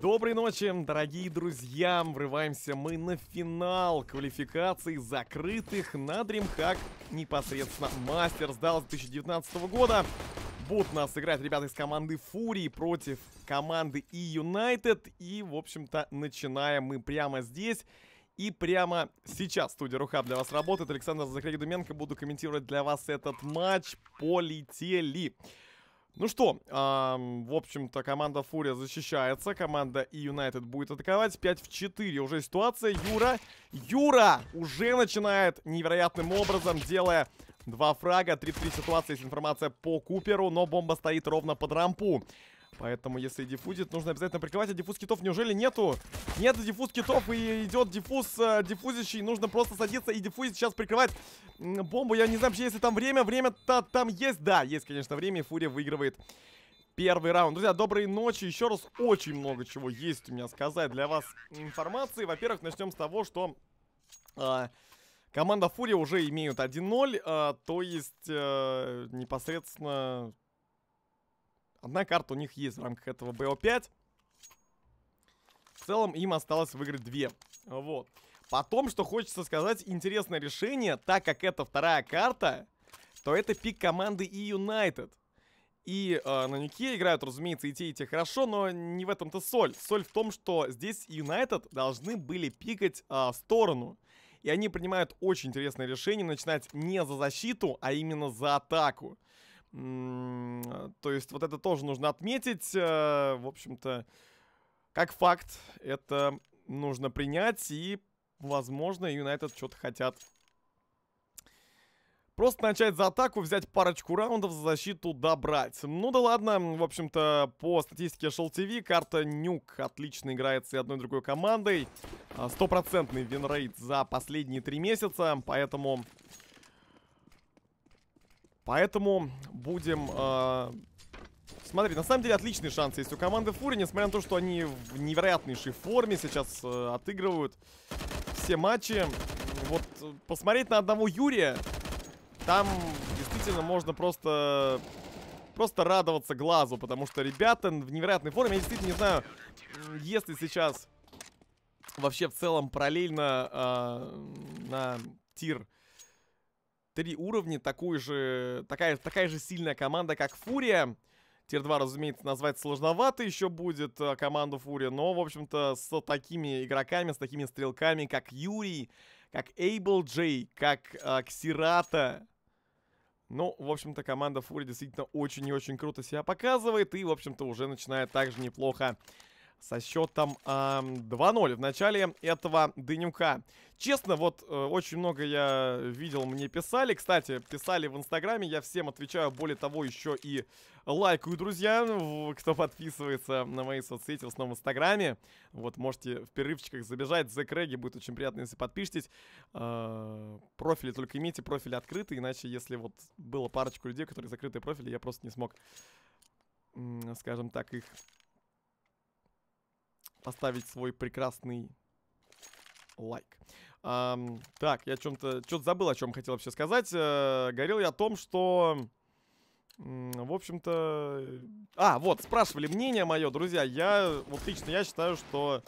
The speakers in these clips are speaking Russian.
Доброй ночи, дорогие друзья! Врываемся мы на финал квалификации закрытых на DreamHack непосредственно мастер сдал 2019 года. Будут нас играть ребята из команды Фурии против команды и United. И, в общем-то, начинаем мы прямо здесь. И прямо сейчас студия Рухаб для вас работает. Александр Захарий Думенко. Буду комментировать для вас этот матч. Полетели! Полетели! Ну что, эм, в общем-то, команда Фурия защищается, команда и Юнайтед будет атаковать. 5 в 4 уже ситуация. Юра, Юра уже начинает невероятным образом, делая два фрага. 3 в 3 ситуация, есть информация по Куперу, но бомба стоит ровно под рампу. Поэтому, если диффузит, нужно обязательно прикрывать. А диффуз китов неужели нету? Нет диффуз китов, и идет диффуз э, диффузящий. Нужно просто садиться и диффузить. Сейчас прикрывать бомбу. Я не знаю вообще, если там время. Время-то там есть. Да, есть, конечно, время. И Фурия выигрывает первый раунд. Друзья, доброй ночи. Еще раз, очень много чего есть у меня сказать для вас информации. Во-первых, начнем с того, что... Э, Команда Фурия уже имеют 1-0, э, а, то есть э, непосредственно Одна карта у них есть в рамках этого БО-5. В целом им осталось выиграть две. Вот. Потом, что хочется сказать, интересное решение, так как это вторая карта, то это пик команды и United. И э, на Нюке играют, разумеется, и те, и те хорошо, но не в этом-то соль. Соль в том, что здесь Юнайтед должны были пикать э, сторону. И они принимают очень интересное решение начинать не за защиту, а именно за атаку. То есть вот это тоже нужно отметить. Э, в общем-то, как факт, это нужно принять. И, возможно, Юнайтед что-то хотят. Просто начать за атаку, взять парочку раундов, за защиту добрать. Ну да ладно, в общем-то, по статистике Shell TV, карта Нюк отлично играет с одной и другой командой. Стопроцентный винрейт за последние три месяца, поэтому Поэтому будем... Э, а, смотри, на самом деле отличные шансы есть у команды Фури, несмотря на то, что они в невероятнейшей форме сейчас э, отыгрывают все матчи. Вот э, посмотреть на одного Юрия, там действительно можно просто... Просто радоваться глазу, потому что ребята в невероятной форме. Я действительно не знаю, э, если сейчас вообще в целом параллельно э, на тир три уровня, такую же, такая, такая же сильная команда, как Фурия. Тир-2, разумеется, назвать сложновато еще будет э, команду Фурия, но, в общем-то, с такими игроками, с такими стрелками, как Юрий, как Эйбл Джей, как э, Ксирата, ну, в общем-то, команда Фурия действительно очень и очень круто себя показывает и, в общем-то, уже начинает также неплохо со счетом э, 2-0 в начале этого дневка. Честно, вот э, очень много я видел, мне писали. Кстати, писали в Инстаграме, я всем отвечаю. Более того, еще и лайкаю, друзья, кто подписывается на мои соцсети, в основном в Инстаграме. Вот, можете в перерывчиках забежать. За Крэги будет очень приятно, если подпишитесь. Э, а, профили только имейте, профили открыты. Иначе, если вот было парочку людей, которые закрытые профили, я просто не смог, скажем так, их поставить свой прекрасный лайк. Эм, так, я чем-то... Что-то забыл, о чем хотел вообще сказать. Э, говорил я о том, что... В общем-то... А, вот, спрашивали мнение мое, друзья. Я, вот лично я считаю, что...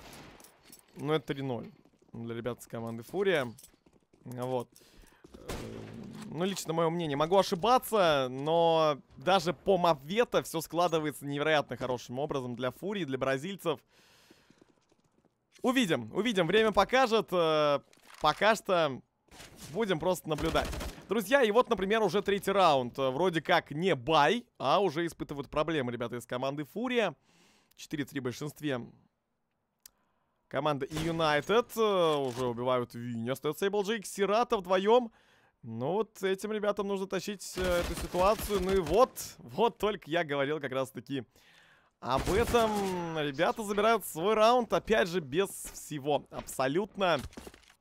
Ну, это 3-0. Для ребят с команды Фурия. Вот. Э, ну, лично мое мнение. Могу ошибаться, но даже по мапвета все складывается невероятно хорошим образом для Фурии, для бразильцев. Увидим, увидим, время покажет. Э, пока что будем просто наблюдать. Друзья, и вот, например, уже третий раунд. Э, вроде как не бай, а уже испытывают проблемы ребята из команды Фурия. 4-3 в большинстве. Команда Юнайтед э, уже убивают Винни. Остается Эйбл Джейк, Сирата вдвоем. Ну вот этим ребятам нужно тащить эту ситуацию. Ну и вот, вот только я говорил как раз-таки об этом ребята забирают свой раунд, опять же, без всего. Абсолютно.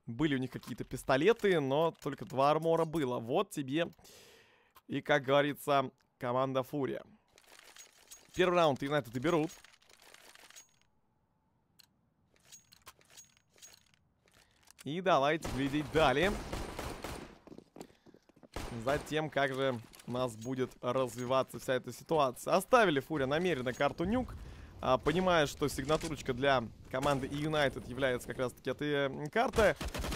Были у них какие-то пистолеты, но только два армора было. Вот тебе и, как говорится, команда Фурия. Первый раунд Юнайтед и берут. И давайте глядеть далее за тем, как же у нас будет развиваться вся эта ситуация. Оставили Фурия намеренно карту Нюк, а, понимая, что сигнатурочка для команды United является как раз-таки этой карты.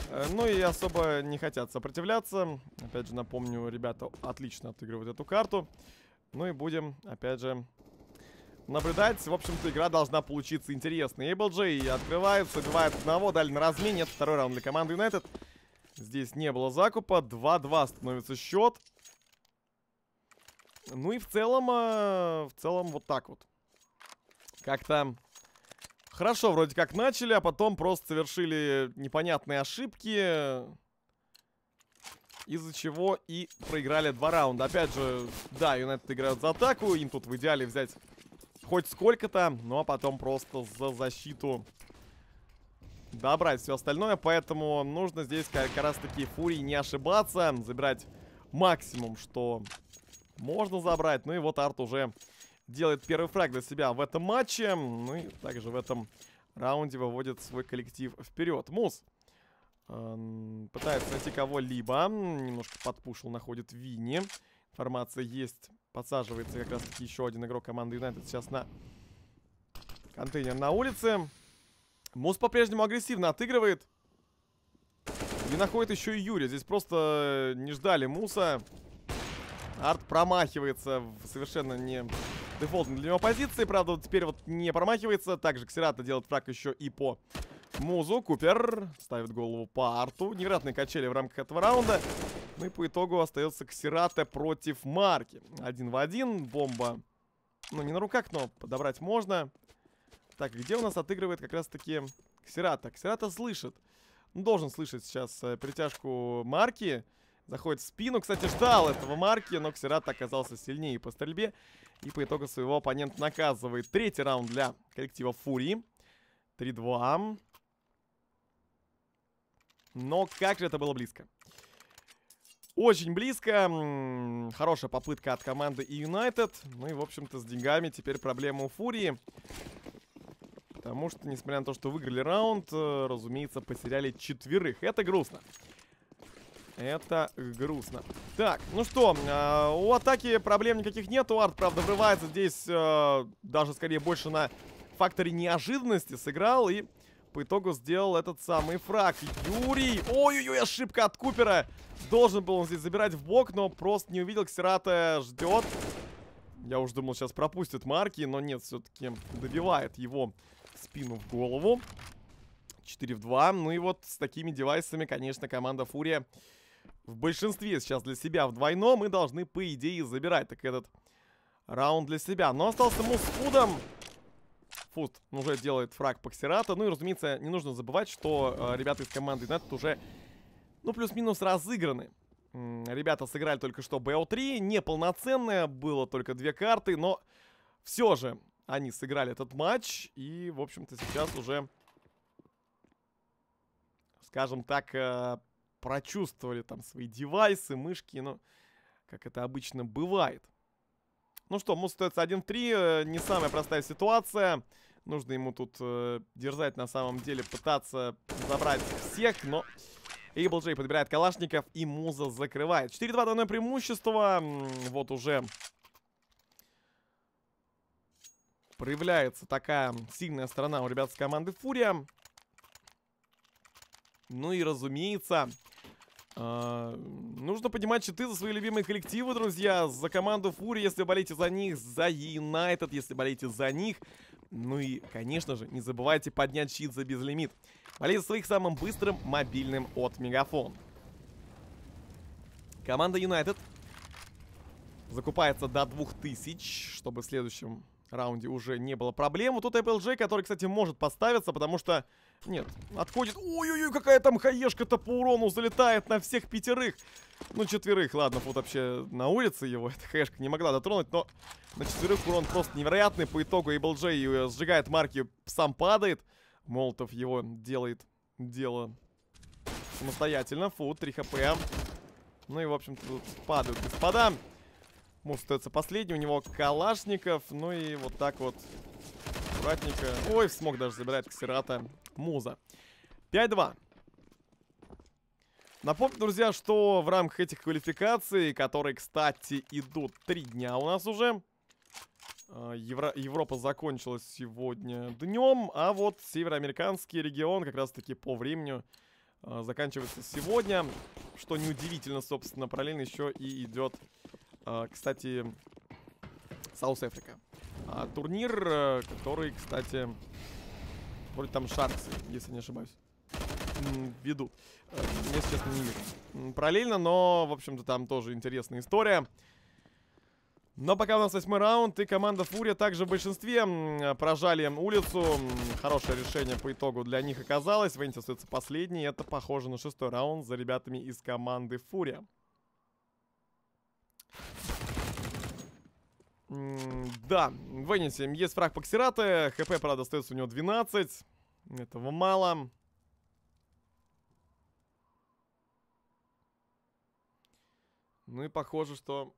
Э, ну и особо не хотят сопротивляться. Опять же, напомню, ребята отлично отыгрывают эту карту. Ну и будем, опять же, наблюдать. В общем-то, игра должна получиться интересной. AbleJ открывается, убивает одного, дали на размен. Нет, второй раунд для команды United. Здесь не было закупа. 2-2 становится счет. Ну и в целом, э, в целом вот так вот. Как-то хорошо вроде как начали, а потом просто совершили непонятные ошибки. Из-за чего и проиграли два раунда. Опять же, да, Юнайтед играют за атаку. Им тут в идеале взять хоть сколько-то, но ну а потом просто за защиту добрать все остальное, поэтому нужно здесь как, раз таки фурии не ошибаться, забирать максимум, что можно забрать. Ну и вот Арт уже делает первый фраг для себя в этом матче, ну и также в этом раунде выводит свой коллектив вперед. Мус пытается найти кого-либо, немножко подпушил, находит Винни. Информация есть, подсаживается как раз таки еще один игрок команды Юнайтед сейчас на контейнер на улице. Мус по-прежнему агрессивно отыгрывает. И находит еще и Юрия. Здесь просто э, не ждали Муса. Арт промахивается в совершенно не дефолтной для него позиции. Правда, вот теперь вот не промахивается. Также Ксерата делает фраг еще и по Музу. Купер ставит голову по Арту. Невероятные качели в рамках этого раунда. Ну и по итогу остается Ксерата против Марки. Один в один. Бомба. Ну, не на руках, но подобрать можно. Так, где у нас отыгрывает как раз-таки Ксерата? Ксерата слышит. Он должен слышать сейчас э, притяжку Марки. Заходит в спину. Кстати, ждал этого Марки, но Ксерата оказался сильнее по стрельбе. И по итогу своего оппонента наказывает. Третий раунд для коллектива Фурии. 3-2. Но как же это было близко. Очень близко. Хорошая попытка от команды United. Ну и, в общем-то, с деньгами теперь проблема у Фурии. Потому что, несмотря на то, что выиграли раунд, э, разумеется, потеряли четверых. Это грустно. Это грустно. Так, ну что, э, у атаки проблем никаких нет. Уарт, правда, врывается здесь э, даже скорее больше на факторе неожиданности сыграл и по итогу сделал этот самый фраг. Юрий! Ой-ой-ой, ошибка от Купера! Должен был он здесь забирать в бок, но просто не увидел. Ксерата ждет. Я уже думал, сейчас пропустит марки, но нет, все-таки добивает его спину в голову. 4 в 2. Ну и вот с такими девайсами, конечно, команда Фурия в большинстве сейчас для себя в двойном. Мы должны, по идее, забирать так этот раунд для себя. Но остался Мус с Фудом. уже делает фраг по Паксерата. Ну и, разумеется, не нужно забывать, что э, ребята из команды United уже, ну, плюс-минус разыграны. ребята сыграли только что BO3, неполноценное, было только две карты, но все же они сыграли этот матч. И, в общем-то, сейчас уже, скажем так, э, прочувствовали там свои девайсы, мышки. Ну, как это обычно бывает. Ну что, Мус остается 1 в 3. Э, не самая простая ситуация. Нужно ему тут э, дерзать на самом деле, пытаться забрать всех, но... Эйбл Джей подбирает Калашников и Муза закрывает. 4-2 данное преимущество. Вот уже проявляется такая сильная сторона у ребят с команды Фурия. Ну и разумеется, э, нужно поднимать читы за свои любимые коллективы, друзья. За команду Фури, если болеете за них, за Юнайтед, если болеете за них. Ну и, конечно же, не забывайте поднять щит за безлимит. болеть за своих самым быстрым мобильным от Мегафон. Команда Юнайтед закупается до 2000, чтобы в следующем раунде уже не было проблем. Тут тут APLJ, который, кстати, может поставиться, потому что... Нет, отходит... Ой-ой-ой, какая там хаешка-то по урону залетает на всех пятерых. Ну, четверых, ладно, вот вообще на улице его эта хаешка не могла дотронуть, но на четверых урон просто невероятный. По итогу APLJ э, сжигает марки, сам падает. Молотов его делает дело самостоятельно. Фу, 3 хп. Ну и, в общем-то, тут падают господа. Мув остается последний. У него Калашников. Ну и вот так вот. Аккуратненько. Ой, смог даже забирать Ксерата. Муза. 5-2. Напомню, друзья, что в рамках этих квалификаций, которые, кстати, идут три дня у нас уже, э, Евро... Европа закончилась сегодня днем, а вот североамериканский регион как раз-таки по времени э, заканчивается сегодня, что неудивительно, собственно, параллельно еще и идет а, кстати, Саус Африка. Турнир, э, который, кстати, вроде там Шарксы, если не ошибаюсь ведут. Э, мне сейчас не видно. Параллельно, но, в общем-то, там тоже интересная история. Но пока у нас восьмой раунд, и команда Фурия также в большинстве прожали улицу. Хорошее решение по итогу для них оказалось. Венти остается последний. Это похоже на шестой раунд за ребятами из команды Фурия. Да, вынесем. Есть фраг по Паксираты. ХП, правда, остается у него 12. Этого мало. Ну и похоже, что...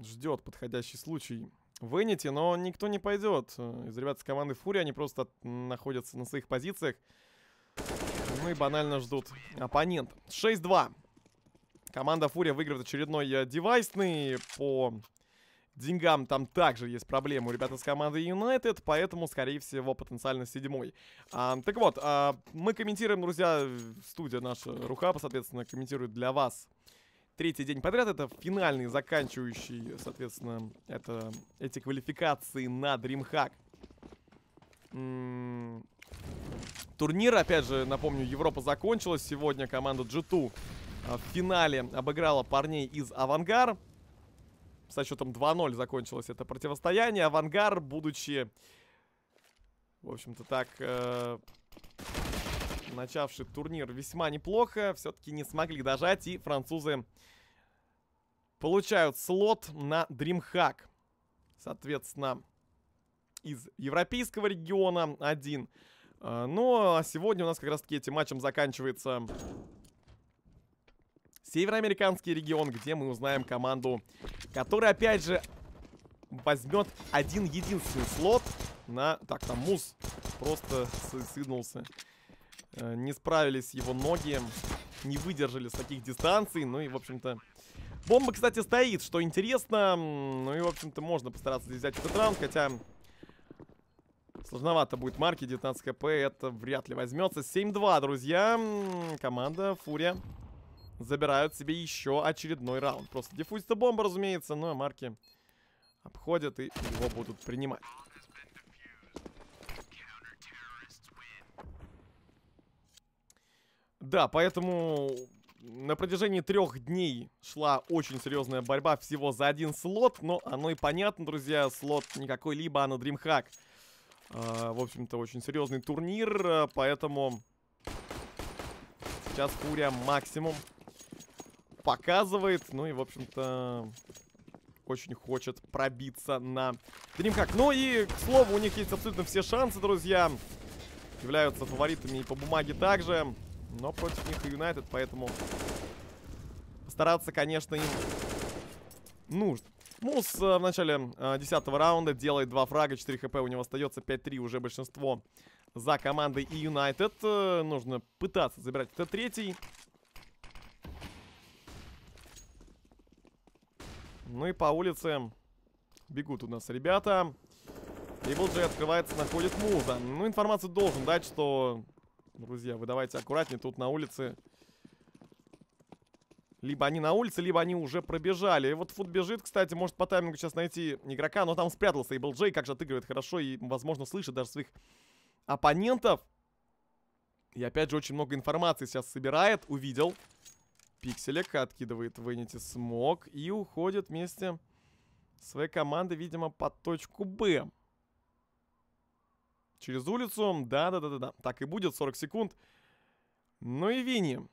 Ждет подходящий случай. Вынете, но никто не пойдет. Из ребят с команды Фури, они просто находятся на своих позициях. Ну и банально ждут оппонента. 6-2. Команда Фурия выигрывает очередной э, девайсный. По деньгам там также есть проблемы у ребят из команды United, поэтому, скорее всего, потенциально седьмой. А, так вот, а, мы комментируем, друзья, студия наша Рухапа, соответственно, комментирует для вас третий день подряд. Это финальный, заканчивающий, соответственно, это, эти квалификации на DreamHack. М м-м, -м турнир, опять же, напомню, Европа закончилась. Сегодня команда G2 Э, в финале обыграла парней из «Авангар». Со счетом 2-0 закончилось это противостояние. «Авангар», будучи, в общем-то так, э, начавший турнир весьма неплохо, все-таки не смогли дожать, и французы получают слот на DreamHack. Соответственно, из европейского региона один. Э, ну, а сегодня у нас как раз-таки этим матчем заканчивается североамериканский регион, где мы узнаем команду, которая, опять же, возьмет один единственный слот на... Так, там мус просто суициднулся. Э, не справились его ноги, не выдержали с таких дистанций, ну и, в общем-то... Бомба, кстати, стоит, что интересно. Ну и, в общем-то, можно постараться здесь взять этот раунд, хотя... Сложновато будет марки, 19 КП, это вряд ли возьмется. 7-2, друзья. Команда Фурия забирают себе еще очередной раунд. Просто дефузится бомба, разумеется, но марки обходят и его будут принимать. Да, поэтому на протяжении трех дней шла очень серьезная борьба всего за один слот, но оно и понятно, друзья, слот никакой либо а на DreamHack. А, в общем-то, очень серьезный турнир, а, поэтому сейчас Фурия максимум показывает. Ну и, в общем-то, очень хочет пробиться на DreamHack. Ну и, к слову, у них есть абсолютно все шансы, друзья. Являются фаворитами и по бумаге также. Но против них и Юнайтед, поэтому стараться, конечно, им нужно. Мус ну, э, в начале 10 э, раунда делает 2 фрага, 4 хп у него остается, 5-3 уже большинство за командой и Юнайтед. Э, нужно пытаться забирать это третий. Ну и по улице бегут у нас ребята. И Эйблджей открывается, находит муза. Ну, информацию должен дать, что... Друзья, вы давайте аккуратнее, тут на улице... Либо они на улице, либо они уже пробежали. И вот Фуд бежит, кстати, может по таймингу сейчас найти игрока, но там спрятался И Эйблджей, как же отыгрывает хорошо и, возможно, слышит даже своих оппонентов. И опять же, очень много информации сейчас собирает, увидел пикселек, откидывает вынити смог и уходит вместе своей команды, видимо, под точку Б. Через улицу, да-да-да-да, так и будет, 40 секунд. Ну и Винни.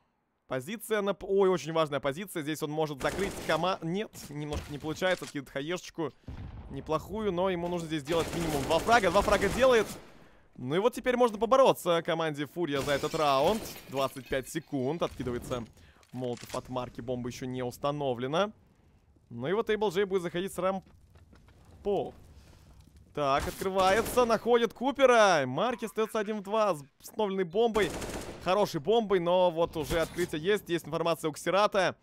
Позиция на... Ой, очень важная позиция. Здесь он может закрыть кома... Нет, немножко не получается. Откидывает хаешечку. Неплохую, но ему нужно здесь делать минимум два фрага. Два фрага делает. Ну и вот теперь можно побороться команде Фурия за этот раунд. 25 секунд. Откидывается Молотов от марки. Бомба еще не установлена. Ну и вот Эйбл Джей будет заходить с рампов. Так, открывается, находит Купера. Марки остается один в два установленной бомбой. Хорошей бомбой, но вот уже открытие есть. Есть информация у Ксерата.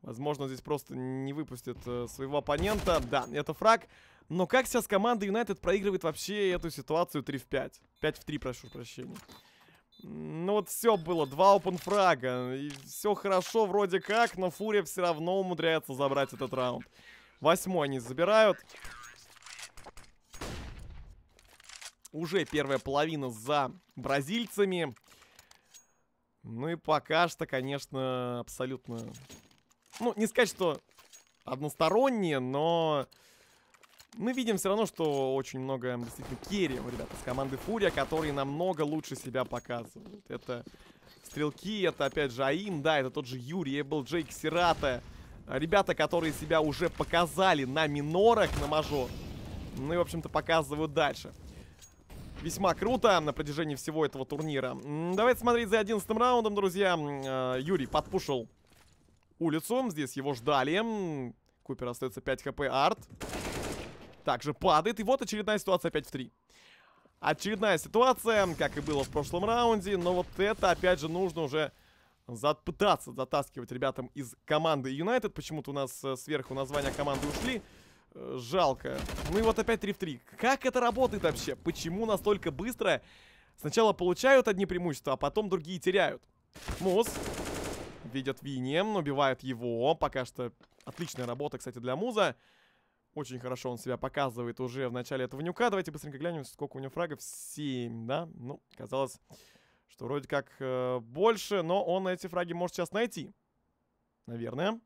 Возможно, здесь просто не выпустят э, своего оппонента. Да, это фраг. Но как сейчас команда Юнайтед проигрывает вообще эту ситуацию 3 в 5? 5 в 3, прошу прощения. Ну вот все было, два опенфрага. И все хорошо вроде как, но Фурия все равно умудряется забрать этот раунд. Восьмой они забирают. Уже первая половина за бразильцами. Ну и пока что, конечно, абсолютно... Ну, не сказать, что односторонние, но мы видим все равно, что очень много эм, действительно керриев, ребята, с команды Фурия, которые намного лучше себя показывают. Это стрелки, это опять же Аим, да, это тот же Юрий, был Джейк, Сирата. Ребята, которые себя уже показали на минорах, на мажор. Ну и, в общем-то, показывают дальше. Весьма круто на протяжении всего этого турнира. Давайте смотреть за 11 раундом, друзья. Э, Юрий подпушил улицу. Здесь его ждали. Купер остается 5 хп. Арт также падает. И вот очередная ситуация опять в 3. Очередная ситуация, как и было в прошлом раунде. Но вот это, опять же, нужно уже за пытаться затаскивать ребятам из команды Юнайтед. Почему-то у нас э, сверху названия команды ушли. Э, жалко. Ну и вот опять 3 в 3. Как это работает вообще? Почему настолько быстро сначала получают одни преимущества, а потом другие теряют? Мус видят Винни, убивают его. Пока что отличная работа, кстати, для Муза. Очень хорошо он себя показывает уже в начале этого нюка. Давайте быстренько глянем, сколько у него фрагов. 7, да? Ну, казалось, что вроде как э, больше, но он эти фраги может сейчас найти. Наверное.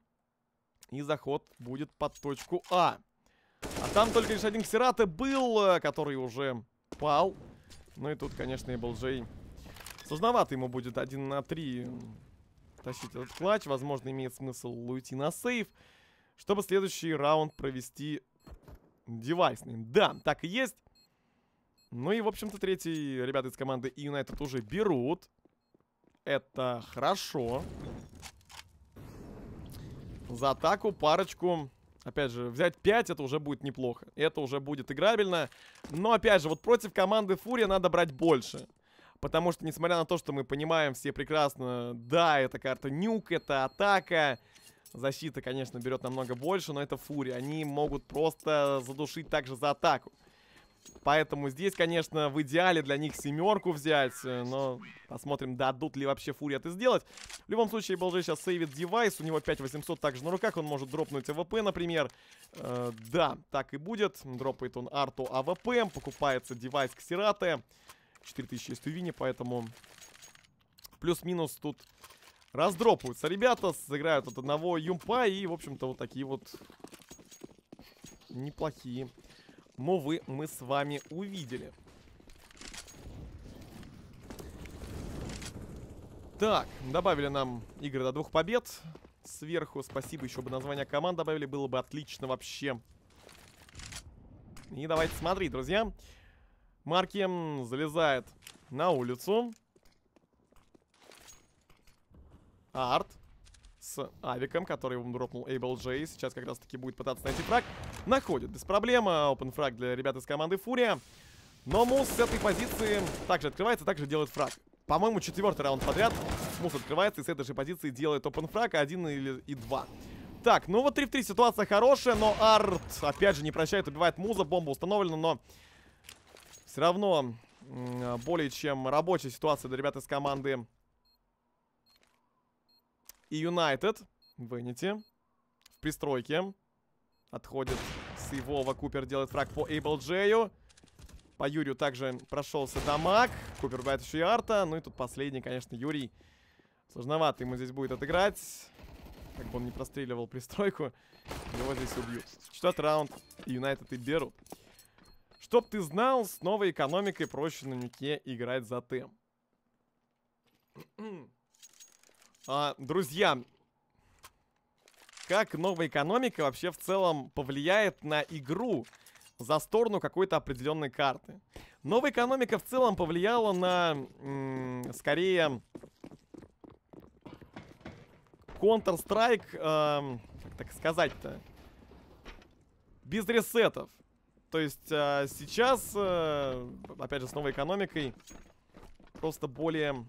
И заход будет под точку А. А там только лишь один Ксерата был, э, который уже пал. Ну и тут, конечно, и был Джей. Сложновато ему будет один на три тащить этот клатч. Возможно, имеет смысл уйти на сейф чтобы следующий раунд провести девайсный. Да, так и есть. Ну и, в общем-то, третий ребята из команды United уже берут. Это хорошо. За атаку парочку... Опять же, взять 5 это уже будет неплохо. Это уже будет играбельно. Но опять же, вот против команды Фурия надо брать больше. Потому что, несмотря на то, что мы понимаем все прекрасно, да, эта карта нюк, это атака, Защита, конечно, берет намного больше, но это фури. Они могут просто задушить также за атаку. Поэтому здесь, конечно, в идеале для них семерку взять, э, но посмотрим, дадут ли вообще Фури это сделать. В любом случае, Белджи сейчас сейвит девайс, у него 5800 также на руках, он может дропнуть АВП, например. Э, да, так и будет, дропает он арту АВП, покупается девайс Ксерате, 4000 есть у Вини, поэтому плюс-минус тут раздропаются ребята, сыграют от одного юмпа и, в общем-то, вот такие вот неплохие мовы мы с вами увидели. Так, добавили нам игры до двух побед. Сверху спасибо еще бы название команд добавили, было бы отлично вообще. И давайте смотреть, друзья. Марки залезает на улицу. Арт с Авиком, который ему дропнул Эйбл Джей. Сейчас как раз-таки будет пытаться найти фраг. Находит без проблем. Open фраг для ребят из команды Фурия. Но Мус с этой позиции также открывается, также делает фраг. По-моему, четвертый раунд подряд. Мус открывается и с этой же позиции делает open фраг один или и 2. Так, ну вот 3 в 3 ситуация хорошая, но Арт опять же не прощает, убивает Муза. Бомба установлена, но все равно более чем рабочая ситуация для ребят из команды и Юнайтед. Вынете. В пристройке. Отходит с Ивова. Купер делает фраг по Эйбл Джею. По Юрию также прошелся дамаг. Купер убивает еще и арта. Ну и тут последний, конечно, Юрий. Сложновато ему здесь будет отыграть. Как бы он не простреливал пристройку, его здесь убьют. Четвертый раунд. Юнайтед и берут. Чтоб ты знал, с новой экономикой проще на нюке играть за тем. А, друзья, как новая экономика вообще в целом повлияет на игру за сторону какой-то определенной карты? Новая экономика в целом повлияла на, скорее, Counter-Strike, э, как так сказать-то, без ресетов. То есть э, сейчас, э, опять же, с новой экономикой, просто более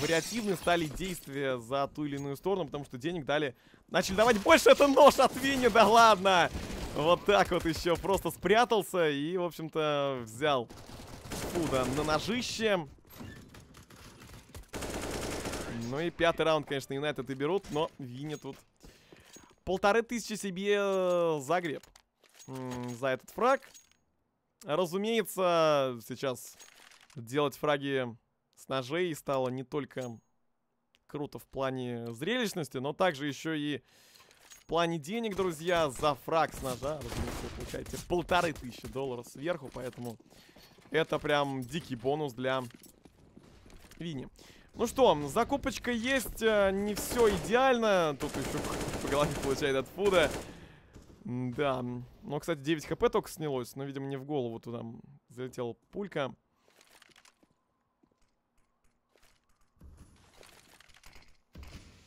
вариативны стали действия за ту или иную сторону, потому что денег дали... Начали давать больше, это нож от Винни, да ладно! Вот так вот еще просто спрятался и, в общем-то, взял Фуда на ножище. Ну и пятый раунд, конечно, Юнайтед и берут, но Винни тут полторы тысячи себе э, загреб за этот фраг. Разумеется, сейчас делать фраги ножей стало не только круто в плане зрелищности, но также еще и в плане денег, друзья. За фраг с ножа, разумеется, вы получаете полторы тысячи долларов сверху, поэтому это прям дикий бонус для Вини. Ну что, закупочка есть, э, не все идеально. Тут еще по голове получает от фуда. Да. Ну, кстати, 9 хп только снялось, но, видимо, не в голову туда залетела пулька.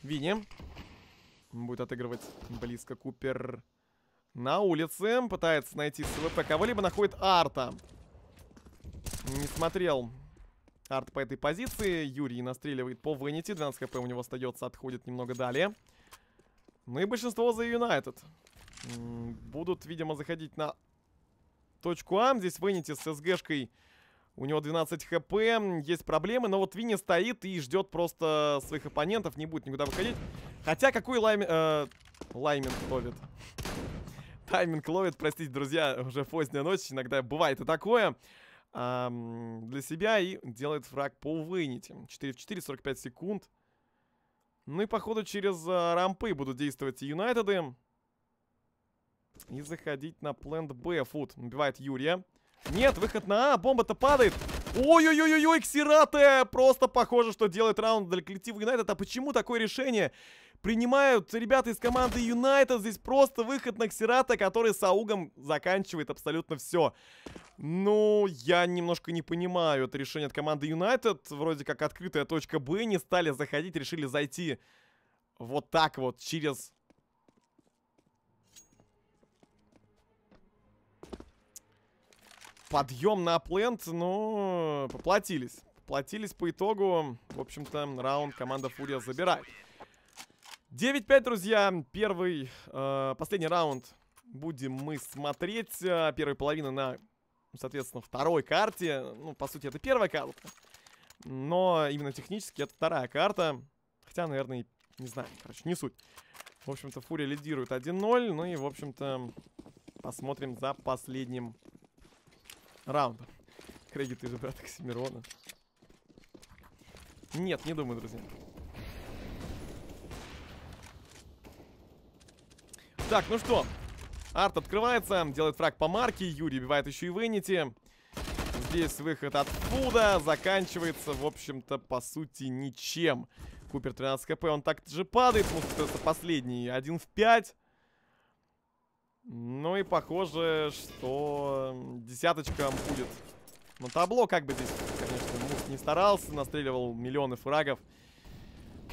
Винни. Будет отыгрывать близко Купер на улице. Пытается найти СВП кого-либо, находит Арта. Не смотрел Арт по этой позиции. Юрий настреливает по вынити. 12 хп у него остается, отходит немного далее. Ну и большинство за Юнайтед. Будут, видимо, заходить на точку А. Здесь вынити с СГшкой у него 12 хп, есть проблемы, но вот Винни стоит и ждет просто своих оппонентов, не будет никуда выходить. Хотя какой лайм... Э, лайминг ловит? Тайминг ловит, простите, друзья, уже поздняя ночь, иногда бывает и такое. Эм, для себя и делает фраг по выните. 4 в 4, 45 секунд. Ну и походу через э, рампы будут действовать и Юнайтеды. И заходить на плент Б. Фуд набивает Юрия. Нет, выход на А, бомба-то падает. Ой-ой-ой-ой, Ксирате! Просто похоже, что делает раунд для коллектива Юнайтед. А почему такое решение? Принимают ребята из команды Юнайтед. Здесь просто выход на Ксирата, который с Аугом заканчивает абсолютно все. Ну, я немножко не понимаю это решение от команды Юнайтед. Вроде как открытая точка Б. Не стали заходить, решили зайти вот так вот через подъем на плент, но ну, поплатились. платились по итогу. В общем-то, раунд команда Фурия забирает. 9-5, друзья. Первый, э, последний раунд будем мы смотреть. Э, первая половина на, соответственно, второй карте. Ну, по сути, это первая карта. Но именно технически это вторая карта. Хотя, наверное, не знаю. Короче, не суть. В общем-то, Фурия лидирует 1-0. Ну и, в общем-то, посмотрим за последним раунда. Кредиты же брата Оксимирона. Нет, не думаю, друзья. Так, ну что. Арт открывается, делает фраг по марке. Юрий убивает еще и Венити. Здесь выход откуда Заканчивается, в общем-то, по сути, ничем. Купер 13 хп, он так же падает. Мусор остается последний. 1 в 5. Ну и похоже, что десяточка будет. Но табло как бы здесь, конечно, не старался, настреливал миллионы фрагов.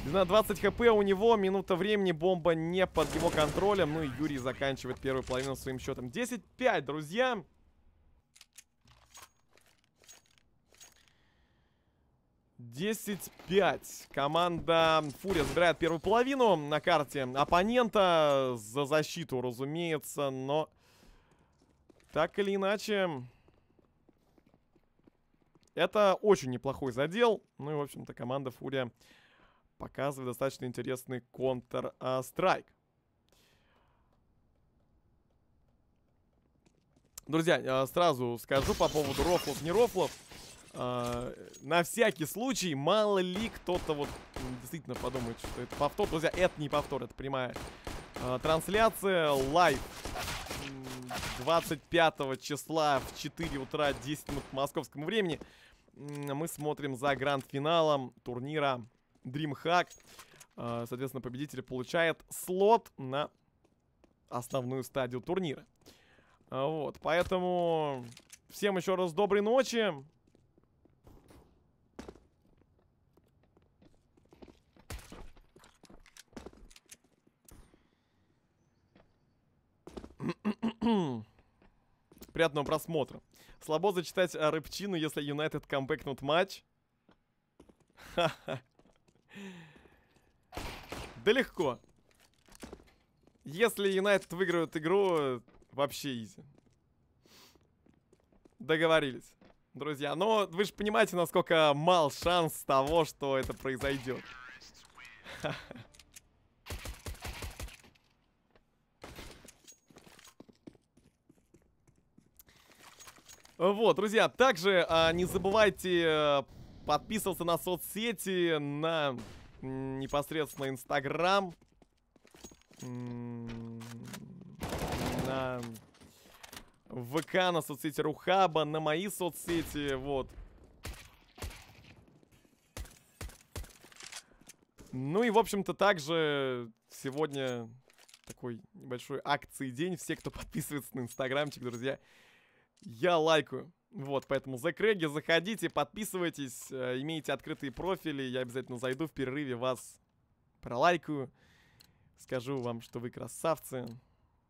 На 20 хп у него, минута времени, бомба не под его контролем. Ну и Юрий заканчивает первую половину своим счетом. 10-5, друзья. 10-5. Команда Фурия забирает первую половину на карте оппонента. За защиту, разумеется, но... Так или иначе... Это очень неплохой задел. Ну и, в общем-то, команда Фурия показывает достаточно интересный контр-страйк. Друзья, э, сразу скажу по поводу рофлов, не рофлов. А, на всякий случай, мало ли кто-то вот действительно подумает, что это повтор. Друзья, это не повтор, это прямая э, трансляция лайв. 25 числа в 4 утра 10 минут по московскому времени мы смотрим за гранд-финалом турнира DreamHack. А, соответственно, победитель получает слот на основную стадию турнира. Вот, поэтому всем еще раз доброй ночи. Приятного просмотра. Слабо зачитать э, рыбчину, если Юнайтед камбэкнут матч. Да легко. Если Юнайтед выиграют игру, вообще изи. Договорились. Друзья, но вы же понимаете, насколько мал шанс того, что это произойдет. Вот, друзья, также а, не забывайте э, подписываться на соцсети, на непосредственно Инстаграм, на ВК, на соцсети Рухаба, на мои соцсети, вот. Ну и, в общем-то, также сегодня такой небольшой акции день. Все, кто подписывается на инстаграмчик, друзья, я лайкаю. Вот, поэтому за Craigie, заходите, подписывайтесь, э, имейте открытые профили, я обязательно зайду в перерыве, вас пролайкаю, скажу вам, что вы красавцы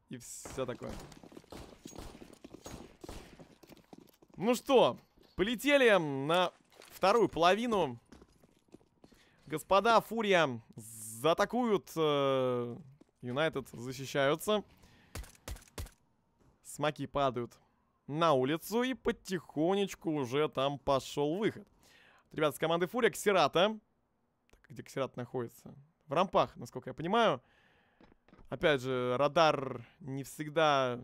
и все такое. Ну что, полетели на вторую половину. Господа Фурия атакуют, э, Юнайтед э, защищаются. смаки падают на улицу и потихонечку уже там пошел выход. ребята с команды Фурия Ксерата. Так, где Ксерат находится? В рампах, насколько я понимаю. Опять же, радар не всегда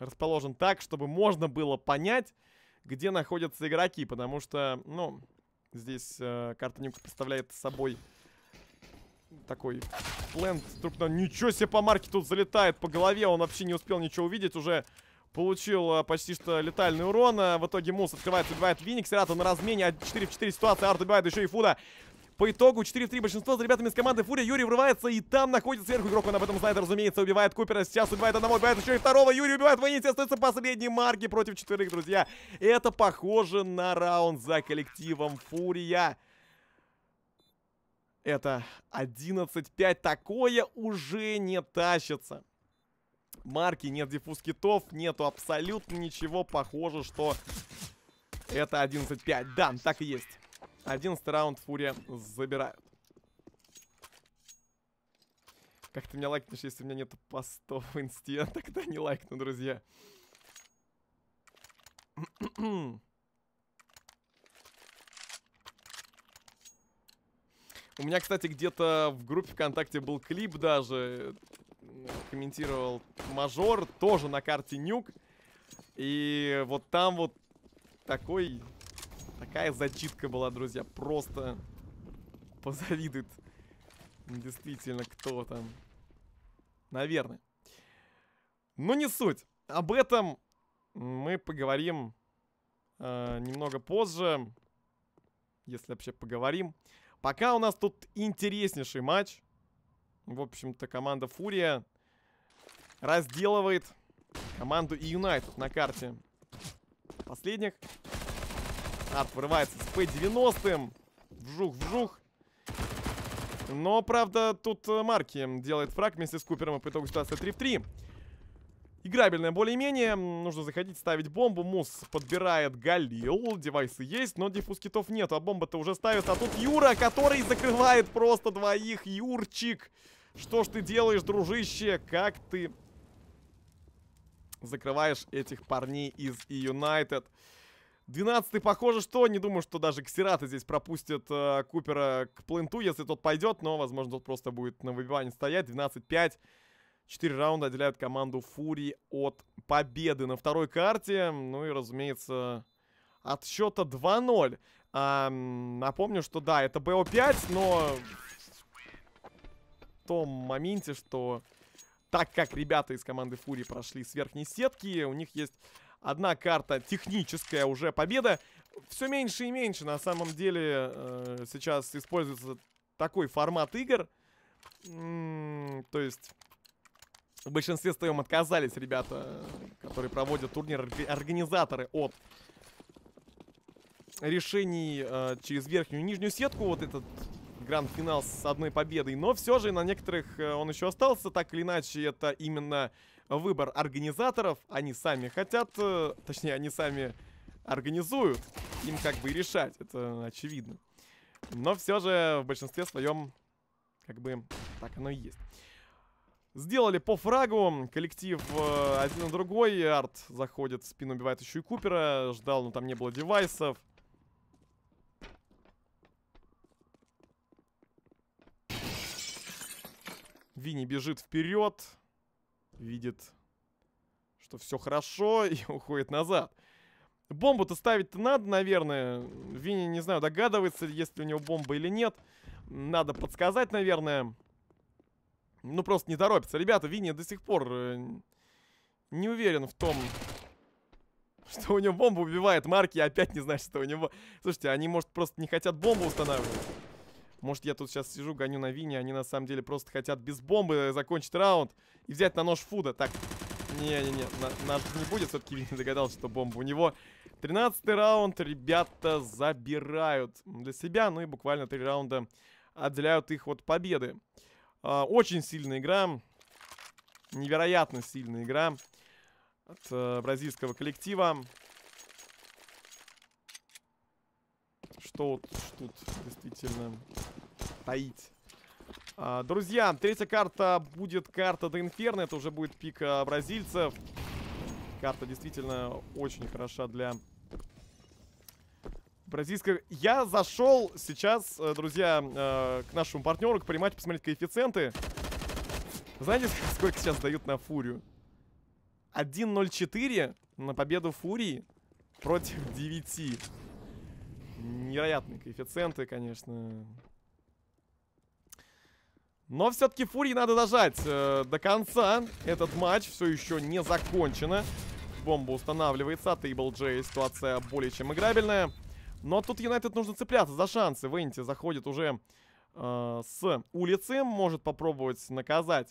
расположен так, чтобы можно было понять, где находятся игроки, потому что, ну, здесь э, карта Нюкс представляет собой такой плент. Вдруг нам ну, ничего себе по марке тут залетает по голове, он вообще не успел ничего увидеть, уже Получил э, почти что летальный урон. Э, в итоге Мус открывает, убивает Виникс. Рата на размене. 4 в 4 ситуация. Арт убивает еще и Фуда. По итогу 4 в 3 большинство за ребятами из команды Фурия. Юрий врывается и там находится сверху игрок. Он об этом знает, разумеется. Убивает Купера. Сейчас убивает одного, убивает еще и второго. Юрий убивает Ванити. Остается последний марки против четверых, друзья. Это похоже на раунд за коллективом Фурия. Это 11-5. Такое уже не тащится марки, нет диффуз-китов, нету абсолютно ничего. Похоже, что это 11-5. Да, так и есть. 11 раунд Фурия забирают. Как ты меня лайкнешь, если у меня нет постов в инсте? Тогда не лайкну, друзья. У меня, кстати, где-то в группе ВКонтакте был клип даже комментировал Мажор, тоже на карте Нюк. И вот там вот такой, такая зачитка была, друзья, просто позавидует действительно кто там. Наверное. но не суть. Об этом мы поговорим э, немного позже, если вообще поговорим. Пока у нас тут интереснейший матч. В общем-то, команда Фурия разделывает команду и Юнайтед на карте последних. Арт вырывается с П-90. Вжух-вжух. Но, правда, тут э, Марки делает фраг вместе с Купером, и по итогу ситуация 3 в 3. Играбельная более-менее, нужно заходить, ставить бомбу, Мус подбирает Галил, девайсы есть, но диффуз китов нету, а бомба-то уже ставится, а тут Юра, который закрывает просто двоих, Юрчик! Что ж ты делаешь, дружище? Как ты закрываешь этих парней из Юнайтед? E 12-й, похоже, что не думаю, что даже ксераты здесь пропустят э, Купера к пленту, если тот пойдет, но, возможно, тот просто будет на выбивании стоять. 12-5. Четыре раунда отделяют команду Фури от победы на второй карте. Ну и, разумеется, от счета 2-0. А, напомню, что да, это БО-5, но том моменте, что так как ребята из команды Фури прошли с верхней сетки, у них есть одна карта техническая уже победа. Все меньше и меньше на самом деле э, сейчас используется такой формат игр. М -м, то есть в большинстве своем отказались ребята, которые проводят турнир, организаторы от решений э, через верхнюю и нижнюю сетку. Вот этот гранд-финал с одной победой. Но все же на некоторых э, он еще остался. Так или иначе, это именно выбор организаторов. Они сами хотят, э, точнее, они сами организуют. Им как бы и решать, это очевидно. Но все же в большинстве своем, как бы, так оно и есть. Сделали по фрагу, коллектив э, один на другой, Арт заходит в спину, убивает еще и Купера, ждал, но там не было девайсов. Винни бежит вперед, видит, что все хорошо и уходит назад. Бомбу-то ставить-то надо, наверное. Винни, не знаю, догадывается, есть ли у него бомба или нет. Надо подсказать, наверное. Ну, просто не торопится. Ребята, Винни до сих пор э, не уверен в том, что у него бомба убивает Марки. опять не знаю, что у него... Слушайте, они, может, просто не хотят бомбу устанавливать. Может, я тут сейчас сижу, гоню на Вине, они на самом деле просто хотят без бомбы закончить раунд и взять на нож Фуда. Так, не-не-не, наш не будет, все-таки Винни догадался, что бомба у него. Тринадцатый раунд ребята забирают для себя, ну и буквально три раунда отделяют их от победы. А, очень сильная игра, невероятно сильная игра от э, бразильского коллектива. Что вот тут действительно таить. А, друзья, третья карта будет карта до Инферно. Это уже будет пик а, бразильцев. Карта действительно очень хороша для бразильского... Я зашел сейчас, э, друзья, э, к нашему партнеру, к примате, посмотреть коэффициенты. Знаете, сколько сейчас дают на Фурию? 1.04 на победу Фурии против 9. Невероятные коэффициенты, конечно. Но все-таки Фурии надо дожать э, до конца. Этот матч все еще не закончено. Бомба устанавливается. От Able J ситуация более чем играбельная. Но тут Юнайтед нужно цепляться за шансы. Венти заходит уже э, с улицы. Может попробовать наказать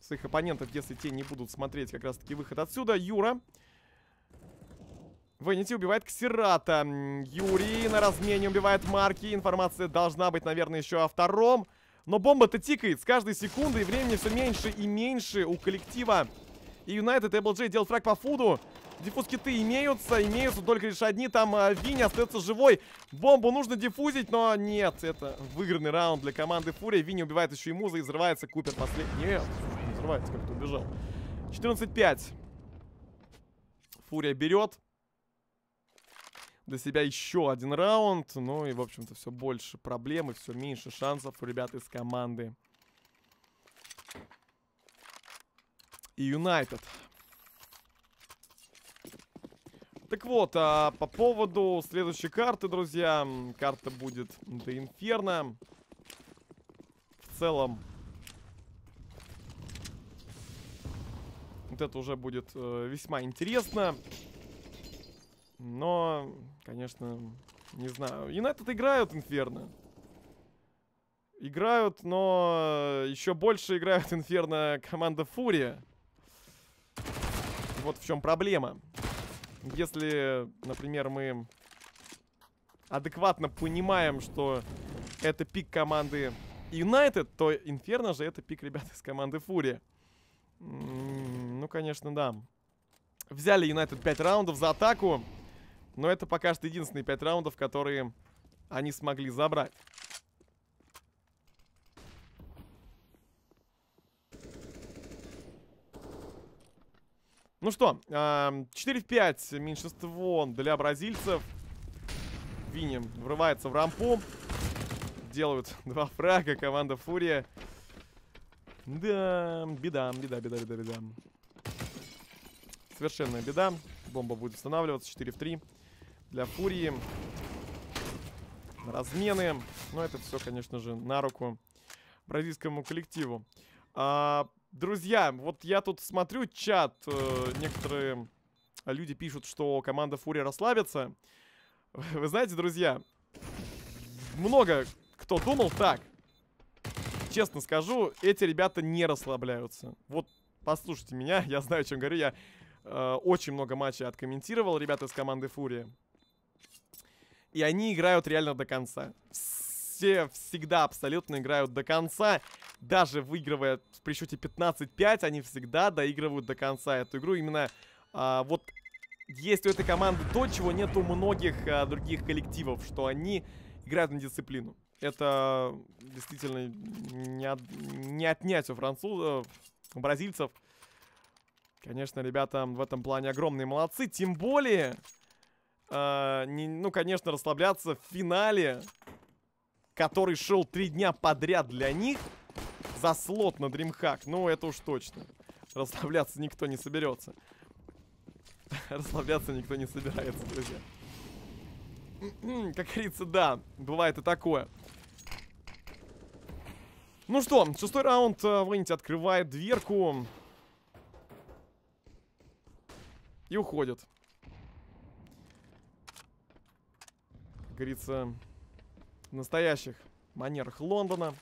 своих оппонентов, если те не будут смотреть как раз-таки выход отсюда. Юра Венити убивает Ксерата. Юрий на размене убивает Марки. Информация должна быть, наверное, еще о втором. Но бомба-то тикает с каждой секундой. Времени все меньше и меньше у коллектива. И Юнайтед, Эблджей делают фраг по фуду. Диффуз киты имеются, имеются только лишь одни. Там э, Винни остается живой. Бомбу нужно диффузить, но нет. Это выигранный раунд для команды Фурия. Винни убивает еще и Муза и взрывается Купер последний. Нет, взрывается, как-то убежал. 14-5. Фурия берет для себя еще один раунд. Ну и, в общем-то, все больше проблем и все меньше шансов у ребят из команды. И Юнайтед. Так вот, а по поводу следующей карты, друзья. Карта будет до Инферно. В целом... Вот это уже будет э, весьма интересно. Но Конечно, не знаю. И играют Инферно. Играют, но еще больше играют Инферно команда Фурия. Вот в чем проблема. Если, например, мы адекватно понимаем, что это пик команды United, то Инферно же это пик ребят из команды Фурия. Ну, конечно, да. Взяли United 5 раундов за атаку. Но это пока что единственные 5 раундов, которые они смогли забрать. Ну что, 4 эм, в 5 меньшинство для бразильцев. Вини врывается в рампу. Делают два фрага команда Фурия. Да, беда, беда, беда, беда, беда. Совершенная беда. Бомба будет устанавливаться. 4 в 3 для Фурии. Размены. Но это все, конечно же, на руку бразильскому коллективу. А, друзья, вот я тут смотрю чат. Э, некоторые люди пишут, что команда Фурия расслабится. Вы знаете, друзья, много кто думал так. Честно скажу, эти ребята не расслабляются. Вот послушайте меня, я знаю, о чем говорю. Я э, очень много матчей откомментировал, ребята из команды Фурия и они играют реально до конца. Все всегда абсолютно играют до конца. Даже выигрывая при счете 15-5, они всегда доигрывают до конца эту игру. Именно а, вот есть у этой команды то, чего нет у многих а, других коллективов, что они играют на дисциплину. Это действительно не, от, не отнять у французов, у бразильцев. Конечно, ребята в этом плане огромные молодцы. Тем более, э, не, ну, конечно, расслабляться в финале, который шел три дня подряд для них за слот на DreamHack. Ну, это уж точно. Расслабляться никто не соберется. Расслабляться никто не собирается, друзья. М-м, как говорится, да, бывает и такое. Ну что, шестой раунд а, Вэнити открывает дверку. И уходит. говорится, настоящих манерах Лондона.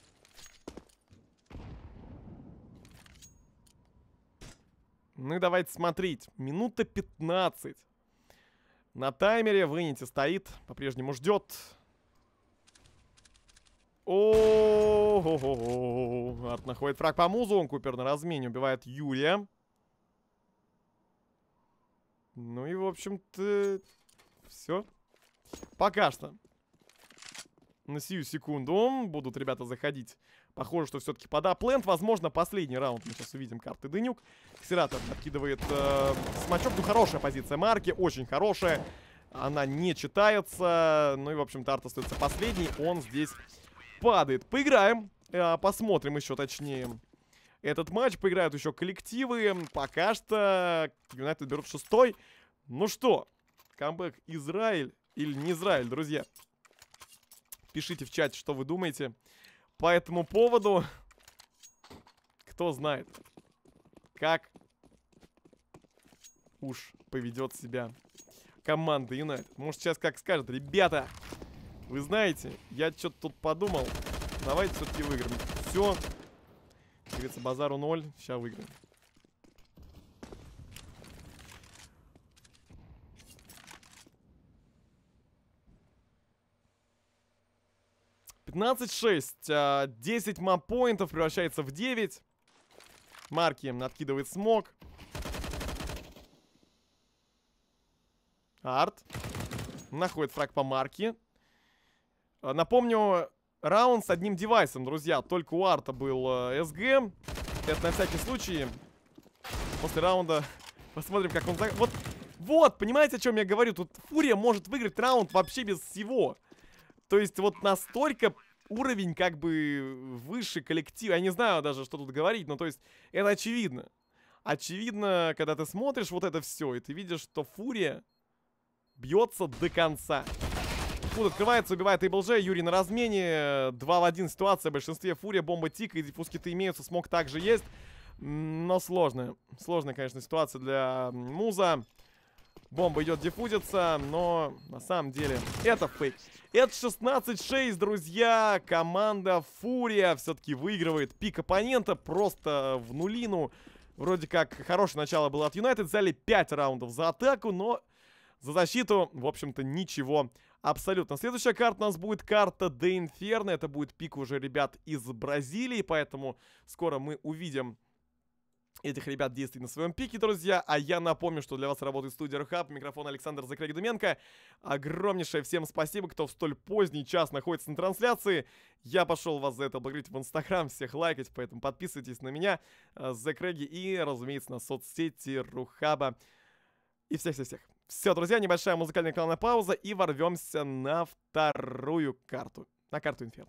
Ну и давайте смотреть. Минута 15. На таймере вынете стоит, по-прежнему ждет. о о о, -о. Арт находит фраг по музу, он Купер на размене убивает Юрия. Ну и, в общем-то, все. Пока что. На сию секунду будут ребята заходить. Похоже, что все-таки пода. Плент, возможно, последний раунд. Мы сейчас увидим карты Дынюк. Ксератор откидывает э, смачок. Ну, хорошая позиция марки, очень хорошая. Она не читается. Ну и, в общем-то, арт остается последний. Он здесь падает. Поиграем. Э, посмотрим еще точнее этот матч. Поиграют еще коллективы. Пока что Юнайтед берут шестой. Ну что, камбэк Израиль или не Израиль, друзья. Пишите в чате, что вы думаете по этому поводу. Кто знает, как уж поведет себя команда Юнайтед. Может, сейчас как скажет, ребята, вы знаете, я что-то тут подумал. Давайте все-таки выиграем. Все. Как говорится, базару 0. Сейчас выиграем. 15-6. 10 а, маппоинтов превращается в 9. Марки откидывает смог. Арт. Находит фраг по марке. А, напомню, раунд с одним девайсом, друзья. Только у Арта был а, СГ. Это на всякий случай. После раунда посмотрим, как он... Вот, вот, понимаете, о чем я говорю? Тут Фурия может выиграть раунд вообще без всего. То есть вот настолько уровень как бы выше коллектива. Я не знаю даже, что тут говорить, но то есть это очевидно. Очевидно, когда ты смотришь вот это все, и ты видишь, что Фурия бьется до конца. Фуд открывается, убивает Эйблже, Юрий на размене, 2 в 1 ситуация, в большинстве Фурия, бомба тикает, диффузки-то имеются, смог также есть. Но сложная, сложная, конечно, ситуация для Муза. Бомба идет диффузиться, но на самом деле это фейк. Это 16-6, друзья. Команда Фурия все-таки выигрывает пик оппонента просто в нулину. Вроде как хорошее начало было от Юнайтед. Взяли 5 раундов за атаку, но за защиту, в общем-то, ничего абсолютно. Следующая карта у нас будет карта Де Инферно. Это будет пик уже ребят из Бразилии, поэтому скоро мы увидим этих ребят действий на своем пике, друзья. А я напомню, что для вас работает студия Рухаб, микрофон Александр Закряк Огромнейшее всем спасибо, кто в столь поздний час находится на трансляции. Я пошел вас за это благодарить в Инстаграм, всех лайкать, поэтому подписывайтесь на меня, э, Закреги и, разумеется, на соцсети Рухаба и всех-всех-всех. Все, друзья, небольшая музыкальная рекламная пауза и ворвемся на вторую карту, на карту Инферно.